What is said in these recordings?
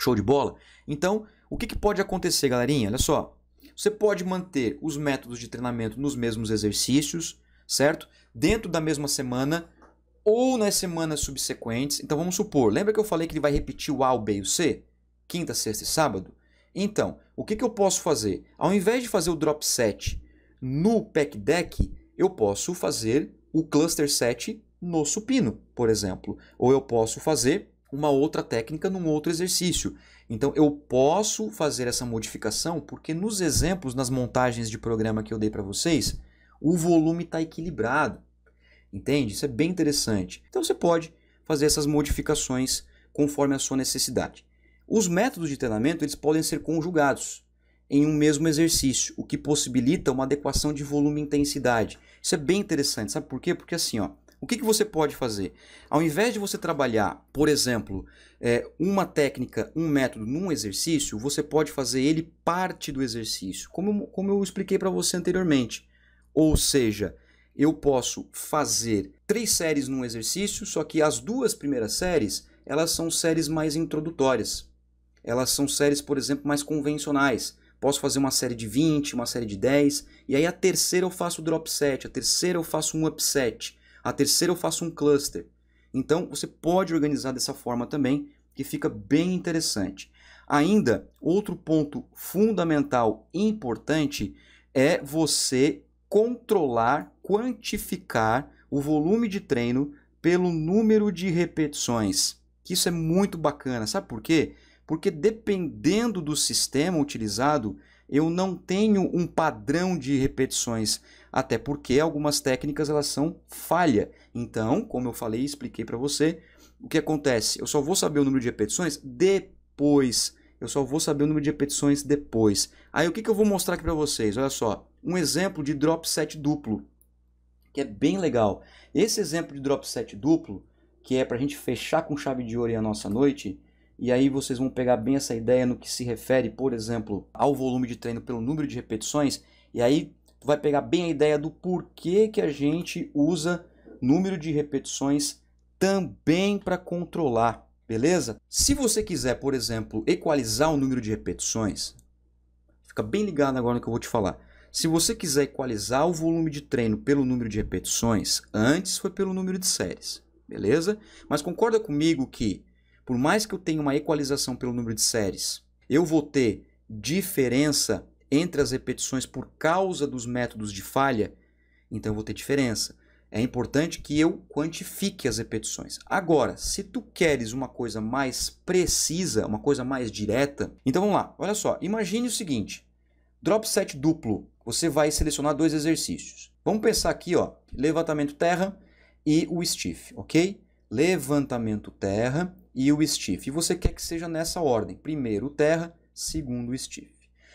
Show de bola? Então, o que, que pode acontecer, galerinha? Olha só. Você pode manter os métodos de treinamento nos mesmos exercícios, certo? Dentro da mesma semana ou nas semanas subsequentes. Então vamos supor, lembra que eu falei que ele vai repetir o A, o B e o C? Quinta, sexta e sábado? Então, o que, que eu posso fazer? Ao invés de fazer o drop set no pack deck, eu posso fazer o cluster set no supino, por exemplo. Ou eu posso fazer uma outra técnica num outro exercício. Então eu posso fazer essa modificação porque nos exemplos, nas montagens de programa que eu dei para vocês, o volume está equilibrado. Entende? Isso é bem interessante. Então você pode fazer essas modificações conforme a sua necessidade. Os métodos de treinamento eles podem ser conjugados em um mesmo exercício, o que possibilita uma adequação de volume e intensidade. Isso é bem interessante, sabe por quê? Porque assim, ó, o que, que você pode fazer? Ao invés de você trabalhar, por exemplo, é, uma técnica, um método num exercício, você pode fazer ele parte do exercício, como, como eu expliquei para você anteriormente. Ou seja, eu posso fazer três séries num exercício, só que as duas primeiras séries elas são séries mais introdutórias. Elas são séries, por exemplo, mais convencionais. Posso fazer uma série de 20, uma série de 10, e aí a terceira eu faço drop set, a terceira eu faço um upset. A terceira eu faço um cluster. Então você pode organizar dessa forma também, que fica bem interessante. Ainda, outro ponto fundamental e importante é você controlar, quantificar o volume de treino pelo número de repetições. isso é muito bacana, sabe por quê? Porque dependendo do sistema utilizado, eu não tenho um padrão de repetições, até porque algumas técnicas elas são falha. Então, como eu falei e expliquei para você, o que acontece? Eu só vou saber o número de repetições depois. Eu só vou saber o número de repetições depois. Aí o que, que eu vou mostrar aqui para vocês? Olha só, um exemplo de drop set duplo, que é bem legal. Esse exemplo de drop set duplo, que é para a gente fechar com chave de ouro a nossa noite, e aí vocês vão pegar bem essa ideia no que se refere, por exemplo, ao volume de treino pelo número de repetições. E aí tu vai pegar bem a ideia do porquê que a gente usa número de repetições também para controlar, beleza? Se você quiser, por exemplo, equalizar o número de repetições, fica bem ligado agora no que eu vou te falar. Se você quiser equalizar o volume de treino pelo número de repetições, antes foi pelo número de séries, beleza? Mas concorda comigo que por mais que eu tenha uma equalização pelo número de séries, eu vou ter diferença entre as repetições por causa dos métodos de falha, então eu vou ter diferença. É importante que eu quantifique as repetições. Agora, se tu queres uma coisa mais precisa, uma coisa mais direta, então vamos lá. Olha só, imagine o seguinte: drop set duplo. Você vai selecionar dois exercícios. Vamos pensar aqui, ó, levantamento terra e o stiff, ok? Levantamento terra e o stiff. E você quer que seja nessa ordem: primeiro o terra, segundo o stiff.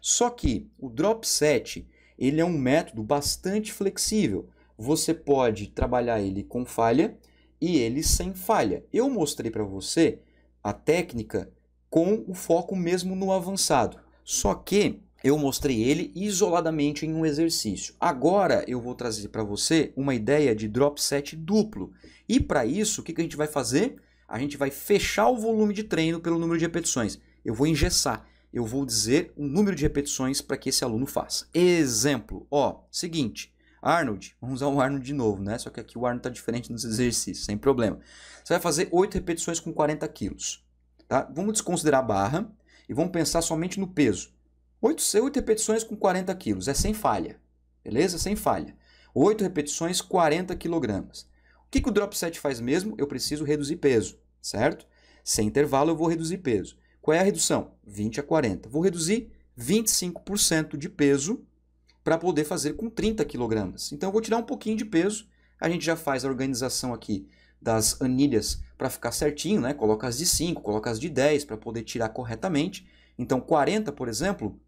Só que o drop set ele é um método bastante flexível. Você pode trabalhar ele com falha e ele sem falha. Eu mostrei para você a técnica com o foco mesmo no avançado. Só que eu mostrei ele isoladamente em um exercício. Agora eu vou trazer para você uma ideia de drop set duplo. E para isso, o que, que a gente vai fazer? a gente vai fechar o volume de treino pelo número de repetições. Eu vou engessar, eu vou dizer um número de repetições para que esse aluno faça. Exemplo, ó, seguinte, Arnold, vamos usar o Arnold de novo, né? Só que aqui o Arnold está diferente nos exercícios, sem problema. Você vai fazer 8 repetições com 40 quilos, tá? Vamos desconsiderar a barra e vamos pensar somente no peso. 8, 8 repetições com 40 quilos, é sem falha, beleza? Sem falha. 8 repetições, 40 quilogramas que, que o drop set faz mesmo? Eu preciso reduzir peso, certo? Sem intervalo eu vou reduzir peso. Qual é a redução? 20 a 40. Vou reduzir 25% de peso para poder fazer com 30 kg. Então eu vou tirar um pouquinho de peso. A gente já faz a organização aqui das anilhas para ficar certinho, né? Coloca as de 5, coloca as de 10 para poder tirar corretamente. Então 40, por exemplo,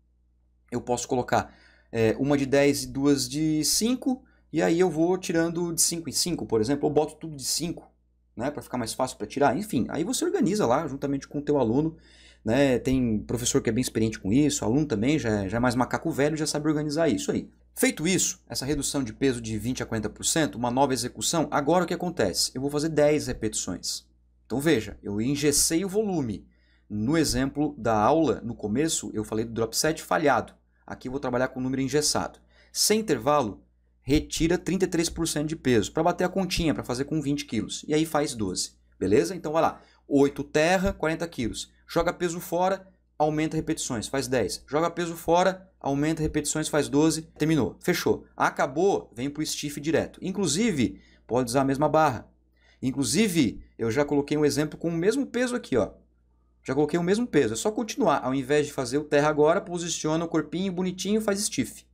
eu posso colocar é, uma de 10 e duas de 5, e aí eu vou tirando de 5 em 5, por exemplo, ou boto tudo de 5, né, para ficar mais fácil para tirar. Enfim, aí você organiza lá juntamente com o teu aluno, né? Tem professor que é bem experiente com isso, aluno também já, é, já é mais macaco velho, já sabe organizar isso aí. Feito isso, essa redução de peso de 20 a 40%, uma nova execução, agora o que acontece? Eu vou fazer 10 repetições. Então veja, eu engessei o volume. No exemplo da aula, no começo, eu falei do drop set falhado. Aqui eu vou trabalhar com o número engessado. Sem intervalo, retira 33% de peso para bater a continha, para fazer com 20 quilos. E aí faz 12, beleza? Então vai lá, 8 terra, 40 quilos. Joga peso fora, aumenta repetições, faz 10. Joga peso fora, aumenta repetições, faz 12. Terminou, fechou. Acabou, vem para o stiff direto. Inclusive, pode usar a mesma barra. Inclusive, eu já coloquei um exemplo com o mesmo peso aqui, ó. Já coloquei o mesmo peso. É só continuar. Ao invés de fazer o terra agora, posiciona o corpinho bonitinho, faz stiff.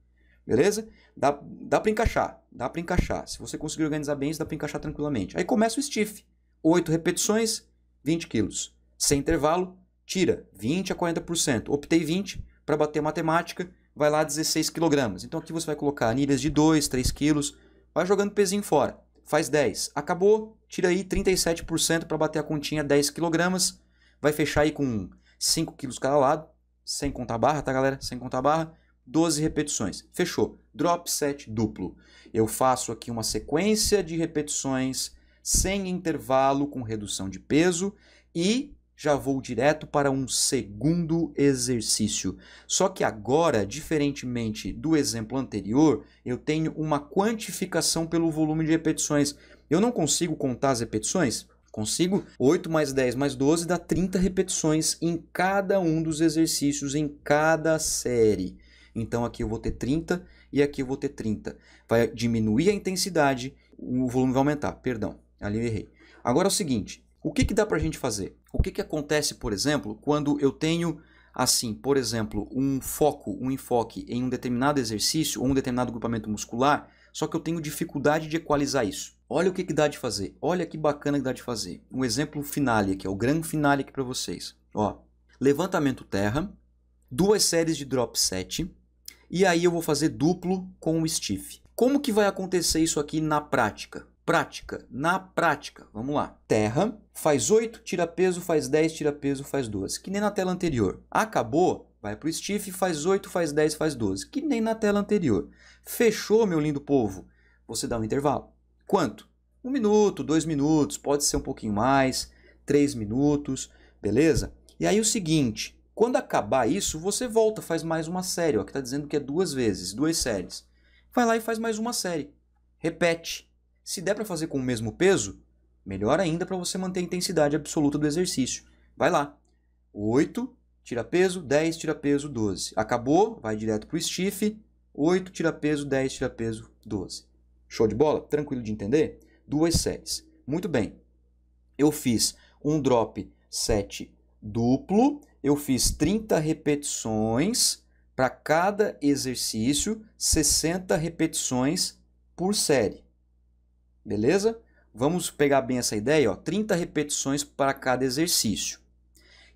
Beleza? Dá, dá para encaixar, dá para encaixar. Se você conseguir organizar bem isso, dá para encaixar tranquilamente. Aí começa o stiff. 8 repetições, 20 quilos. Sem intervalo, tira 20 a 40%. Optei 20 para bater a matemática, vai lá 16 quilogramas. Então aqui você vai colocar anilhas de 2, 3 quilos, vai jogando pezinho fora. Faz 10. Acabou, tira aí 37% para bater a continha 10 quilogramas. Vai fechar aí com 5 quilos cada lado, sem contar barra, tá galera? Sem contar barra, 12 repetições. Fechou drop set duplo. Eu faço aqui uma sequência de repetições sem intervalo, com redução de peso e já vou direto para um segundo exercício. Só que agora, diferentemente do exemplo anterior, eu tenho uma quantificação pelo volume de repetições. Eu não consigo contar as repetições? Consigo 8 mais 10 mais 12 dá 30 repetições em cada um dos exercícios, em cada série. Então aqui eu vou ter 30 e aqui eu vou ter 30. Vai diminuir a intensidade, o volume vai aumentar, perdão, ali eu errei. Agora é o seguinte, o que, que dá para a gente fazer? O que, que acontece, por exemplo, quando eu tenho, assim, por exemplo, um foco, um enfoque em um determinado exercício ou um determinado grupamento muscular, só que eu tenho dificuldade de equalizar isso. Olha o que, que dá de fazer, olha que bacana que dá de fazer. Um exemplo finale aqui, é o grande finale aqui para vocês. Ó, levantamento terra, duas séries de drop set, e aí eu vou fazer duplo com o stiff. Como que vai acontecer isso aqui na prática? Prática, na prática, vamos lá. Terra, faz 8, tira peso, faz 10, tira peso, faz 12, que nem na tela anterior. Acabou, vai para o stiff, faz 8, faz 10, faz 12, que nem na tela anterior. Fechou, meu lindo povo? Você dá um intervalo. Quanto? Um minuto, dois minutos, pode ser um pouquinho mais, três minutos, beleza? E aí o seguinte, quando acabar isso, você volta, faz mais uma série. Aqui está dizendo que é duas vezes, duas séries. Vai lá e faz mais uma série. Repete. Se der para fazer com o mesmo peso, melhor ainda para você manter a intensidade absoluta do exercício. Vai lá. 8, tira peso, 10, tira peso, 12. Acabou, vai direto para o stiff. 8, tira peso, 10, tira peso, 12. Show de bola? Tranquilo de entender? Duas séries. Muito bem. Eu fiz um drop 7 duplo, eu fiz 30 repetições para cada exercício, 60 repetições por série. Beleza? Vamos pegar bem essa ideia, ó, 30 repetições para cada exercício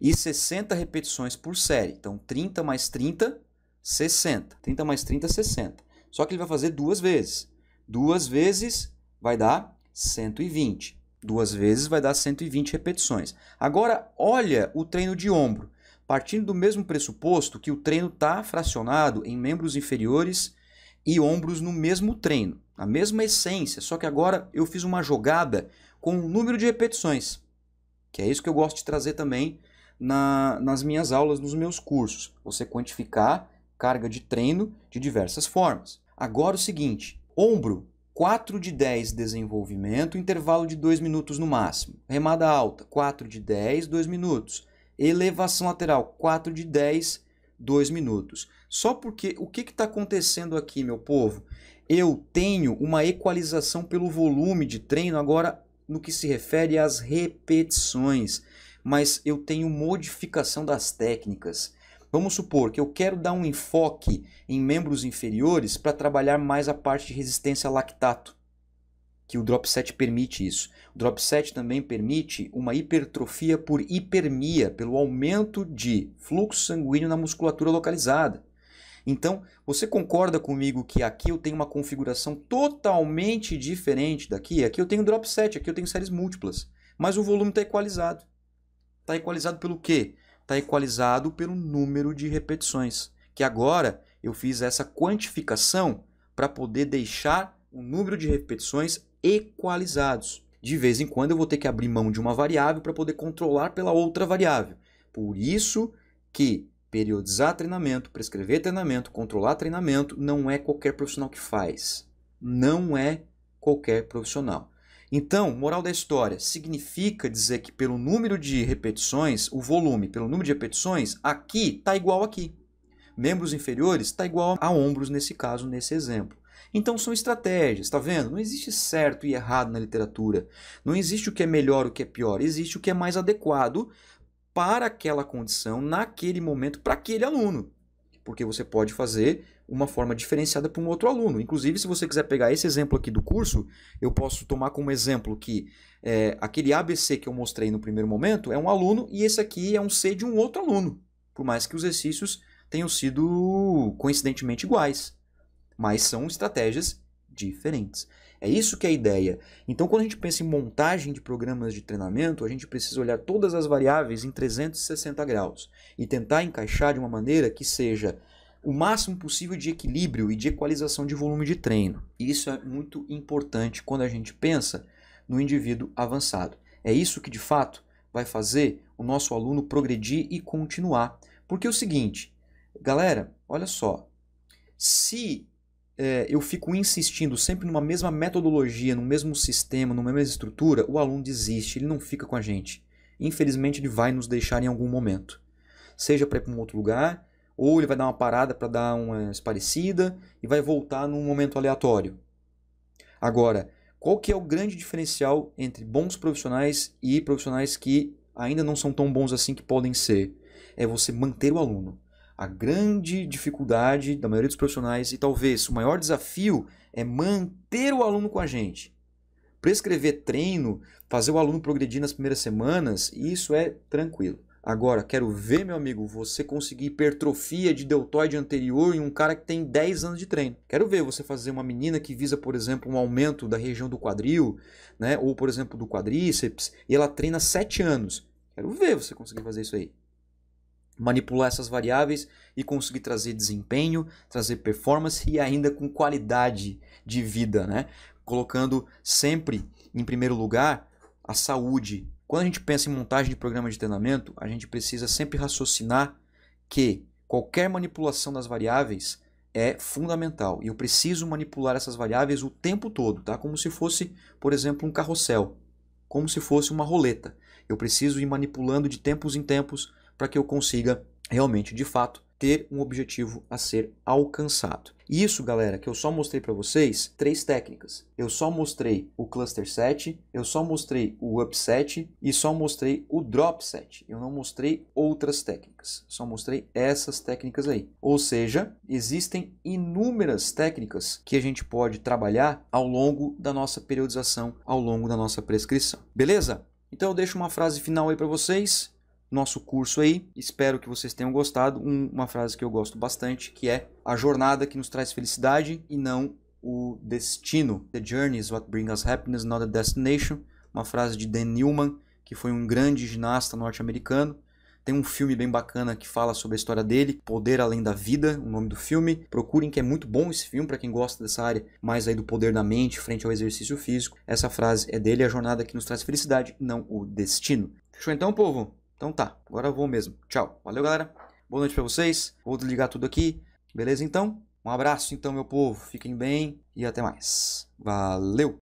e 60 repetições por série. Então 30 mais 30, 60. 30 mais 30, 60. Só que ele vai fazer duas vezes. Duas vezes vai dar 120 duas vezes vai dar 120 repetições. Agora, olha o treino de ombro. Partindo do mesmo pressuposto que o treino está fracionado em membros inferiores e ombros no mesmo treino, na mesma essência, só que agora eu fiz uma jogada com o um número de repetições, que é isso que eu gosto de trazer também na, nas minhas aulas, nos meus cursos. Você quantificar carga de treino de diversas formas. Agora o seguinte, ombro 4 de 10 desenvolvimento, intervalo de 2 minutos no máximo. Remada alta, 4 de 10, 2 minutos. Elevação lateral, 4 de 10, 2 minutos. Só porque o que está acontecendo aqui, meu povo? Eu tenho uma equalização pelo volume de treino agora no que se refere às repetições, mas eu tenho modificação das técnicas. Vamos supor que eu quero dar um enfoque em membros inferiores para trabalhar mais a parte de resistência a lactato, que o drop set permite isso. O drop set também permite uma hipertrofia por hipermia, pelo aumento de fluxo sanguíneo na musculatura localizada. Então, você concorda comigo que aqui eu tenho uma configuração totalmente diferente daqui? Aqui eu tenho drop set, aqui eu tenho séries múltiplas, mas o volume está equalizado. Está equalizado pelo quê? está equalizado pelo número de repetições, que agora eu fiz essa quantificação para poder deixar o número de repetições equalizados. De vez em quando eu vou ter que abrir mão de uma variável para poder controlar pela outra variável. Por isso que periodizar treinamento, prescrever treinamento, controlar treinamento não é qualquer profissional que faz. Não é qualquer profissional. Então, moral da história, significa dizer que pelo número de repetições, o volume, pelo número de repetições, aqui está igual aqui. Membros inferiores está igual a ombros nesse caso, nesse exemplo. Então são estratégias, está vendo? Não existe certo e errado na literatura. Não existe o que é melhor, o que é pior. Existe o que é mais adequado para aquela condição, naquele momento, para aquele aluno. Porque você pode fazer uma forma diferenciada para um outro aluno. Inclusive, se você quiser pegar esse exemplo aqui do curso, eu posso tomar como exemplo que é, aquele ABC que eu mostrei no primeiro momento é um aluno e esse aqui é um C de um outro aluno, por mais que os exercícios tenham sido coincidentemente iguais, mas são estratégias diferentes. É isso que é a ideia. Então, quando a gente pensa em montagem de programas de treinamento, a gente precisa olhar todas as variáveis em 360 graus e tentar encaixar de uma maneira que seja o máximo possível de equilíbrio e de equalização de volume de treino. E isso é muito importante quando a gente pensa no indivíduo avançado. É isso que de fato vai fazer o nosso aluno progredir e continuar. Porque é o seguinte, galera, olha só. Se é, eu fico insistindo sempre numa mesma metodologia, no mesmo sistema, numa mesma estrutura, o aluno desiste, ele não fica com a gente. Infelizmente, ele vai nos deixar em algum momento. Seja para ir para um outro lugar, ou ele vai dar uma parada para dar uma esparecida e vai voltar num momento aleatório. Agora, qual que é o grande diferencial entre bons profissionais e profissionais que ainda não são tão bons assim que podem ser? É você manter o aluno. A grande dificuldade da maioria dos profissionais e talvez o maior desafio é manter o aluno com a gente. Prescrever treino, fazer o aluno progredir nas primeiras semanas, isso é tranquilo. Agora, quero ver, meu amigo, você conseguir hipertrofia de deltoide anterior em um cara que tem 10 anos de treino. Quero ver você fazer uma menina que visa, por exemplo, um aumento da região do quadril, né? Ou, por exemplo, do quadríceps, e ela treina 7 anos. Quero ver você conseguir fazer isso aí. Manipular essas variáveis e conseguir trazer desempenho, trazer performance e ainda com qualidade de vida, né? Colocando sempre em primeiro lugar a saúde quando a gente pensa em montagem de programa de treinamento, a gente precisa sempre raciocinar que qualquer manipulação das variáveis é fundamental. E eu preciso manipular essas variáveis o tempo todo, tá? Como se fosse, por exemplo, um carrossel, como se fosse uma roleta. Eu preciso ir manipulando de tempos em tempos para que eu consiga realmente, de fato, ter um objetivo a ser alcançado. Isso, galera, que eu só mostrei para vocês, três técnicas. Eu só mostrei o cluster set, eu só mostrei o upset e só mostrei o drop set. Eu não mostrei outras técnicas, só mostrei essas técnicas aí. Ou seja, existem inúmeras técnicas que a gente pode trabalhar ao longo da nossa periodização, ao longo da nossa prescrição. Beleza? Então eu deixo uma frase final aí para vocês nosso curso aí. Espero que vocês tenham gostado. Um, uma frase que eu gosto bastante, que é a jornada que nos traz felicidade e não o destino. The journey is what brings us happiness, not the destination. Uma frase de Dan Newman, que foi um grande ginasta norte-americano. Tem um filme bem bacana que fala sobre a história dele, Poder Além da Vida, o nome do filme. Procurem que é muito bom esse filme para quem gosta dessa área mais aí do poder da mente frente ao exercício físico. Essa frase é dele, é a jornada que nos traz felicidade, não o destino. Fechou então, povo? Então tá, agora eu vou mesmo. Tchau. Valeu, galera. Boa noite para vocês. Vou desligar tudo aqui. Beleza, então? Um abraço, então, meu povo. Fiquem bem e até mais. Valeu!